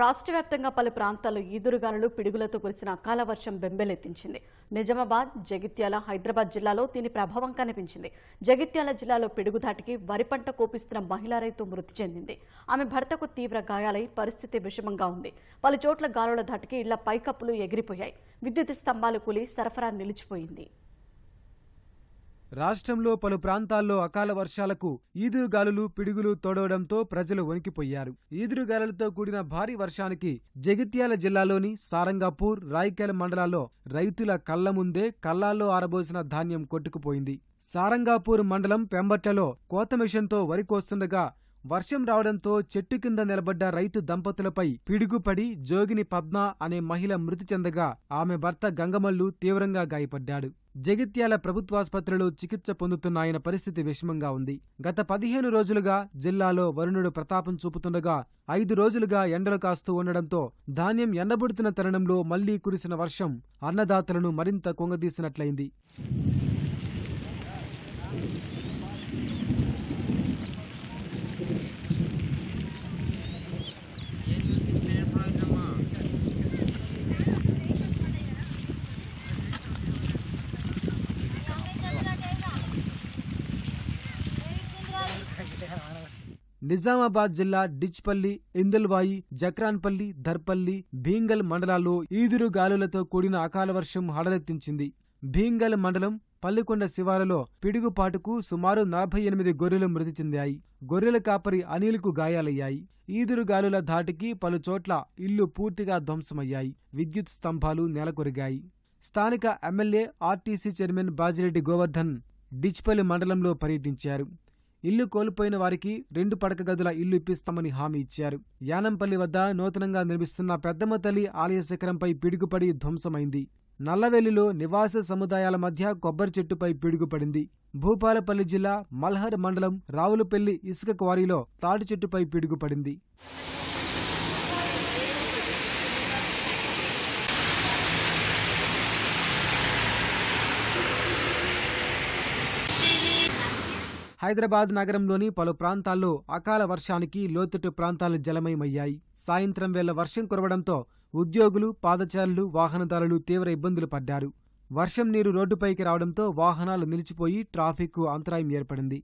రాష్ట్ర వ్యాప్తంగా పలు ప్రాంతాల్లో ఈదురుగాలులు పిడుగులతో కురిసిన అకాల వర్షం బెంబెలెత్తించింది నిజామాబాద్ జగిత్యాల హైదరాబాద్ జిల్లాలో దీని ప్రభావం కనిపించింది జగిత్యాల జిల్లాలో పిడుగు దాటికి వరి పంట కోపిస్తున్న మహిళా రైతు మృతి చెందింది ఆమె భర్తకు తీవ్ర గాయాలై పరిస్థితి విషమంగా ఉంది పలు చోట్ల గాలుల ధాటికి ఇళ్ల పైకప్పులు ఎగిరిపోయాయి విద్యుత్ స్తంభాలు కూలి సరఫరా నిలిచిపోయింది రాష్ట్రంలో పలు ప్రాంతాల్లో అకాల వర్షాలకు ఈదురుగాలులు పిడుగులు తోడవడంతో ప్రజలు వణికిపోయారు ఈదురుగాలులతో కూడిన భారీ వర్షానికి జగిత్యాల జిల్లాలోని సారంగాపూర్ రాయికేల మండలాల్లో రైతుల కళ్ల ముందే కళ్లాల్లో ఆరబోసిన ధాన్యం కొట్టుకుపోయింది సారంగాపూర్ మండలం పెంబట్లలో కోత మిషన్తో వరి కోస్తుండగా వర్షం రావడంతో చెట్టు కింద నిలబడ్డ రైతు దంపతులపై పిడుగుపడి జోగిని పద్మ అనే మహిళ మృతి చెందగా ఆమె భర్త గంగమల్లు తీవ్రంగా గాయపడ్డాడు జగిత్యాల ప్రభుత్వాసుపత్రిలో చికిత్స పొందుతున్న ఆయన పరిస్థితి విషమంగా ఉంది గత పదిహేను రోజులుగా జిల్లాలో వరుణుడు ప్రతాపం చూపుతుండగా ఐదు రోజులుగా ఎండలు కాస్తూ ఉండడంతో ధాన్యం ఎండబుడుతున్న తరుణంలో మళ్లీ కురిసిన వర్షం అన్నదాతలను మరింత కొంగదీసినట్లయింది నిజామాబాద్ జిల్లా డిచ్పల్లి ఇందల్వాయి జక్రాన్పల్లి ధర్పల్లి భీంగల్ మండలాల్లో ఈదురు గాలులతో కూడిన అకాల వర్షం హడలెత్తించింది భీంగల్ మండలం పల్లికొండ శివారులో పిడుగుపాటుకు సుమారు నలభై ఎనిమిది గొర్రెలు మృతి చెందాయి గొర్రెల కాపరి అనిల్కు గాయాలయ్యాయి ఈదురు గాలుల ధాటికి పలుచోట్ల ఇల్లు పూర్తిగా ధ్వంసమయ్యాయి విద్యుత్ స్తంభాలు నెలకొరిగాయి స్థానిక MLA RTC chairman Bajireddy Govardhan Dichpally మండలంలో పర్యటించారు ఇల్లు కోల్పోయిన వారికి రెండు పడక గదుల ఇల్లు ఇప్పిస్తామని హామీ ఇచ్చారు యానంపల్లి వద్ద నూతనంగా నిర్మిస్తున్న పెద్దమ్మ తల్లి ఆలయ శిఖరంపై పిడుగుపడి ధ్వంసమైంది నల్లవెల్లిలో నివాస సముదాయాల మధ్య కొబ్బరి చెట్టుపై పిడుగుపడింది భూపాలపల్లి జిల్లా మల్హర్ మండలం రావులపల్లి ఇసుక క్వారీలో తాటి చెట్టుపై పిడుగుపడింది హైదరాబాద్ నగరంలోని పలు ప్రాంతాల్లో అకాల వర్షానికి లోతట్టు ప్రాంతాలు జలమయమయ్యాయి సాయంత్రం వేళ వర్షం కురవడంతో ఉద్యోగులు పాదచారులు వాహనదారులు తీవ్ర ఇబ్బందులు పడ్డారు వర్షం నీరు రోడ్డుపైకి రావడంతో వాహనాలు నిలిచిపోయి ట్రాఫిక్కు అంతరాయం ఏర్పడింది